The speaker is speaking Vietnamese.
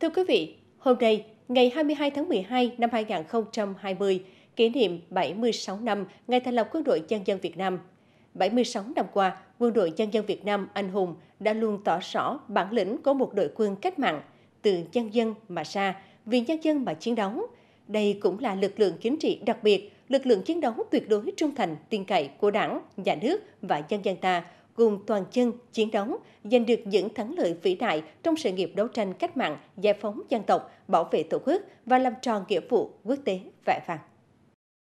Thưa quý vị, hôm nay, ngày 22 tháng 12 năm 2020, kỷ niệm 76 năm ngày thành lập Quân đội Nhân dân Việt Nam. 76 năm qua, Quân đội Nhân dân Việt Nam anh hùng đã luôn tỏ rõ bản lĩnh của một đội quân cách mạng, từ nhân dân mà ra, vì nhân dân mà chiến đấu. Đây cũng là lực lượng chính trị đặc biệt, lực lượng chiến đấu tuyệt đối trung thành, tin cậy của đảng, nhà nước và nhân dân ta cùng toàn dân chiến đấu, giành được những thắng lợi vĩ đại trong sự nghiệp đấu tranh cách mạng, giải phóng dân tộc, bảo vệ Tổ quốc và làm tròn nghĩa vụ quốc tế vẻ vang.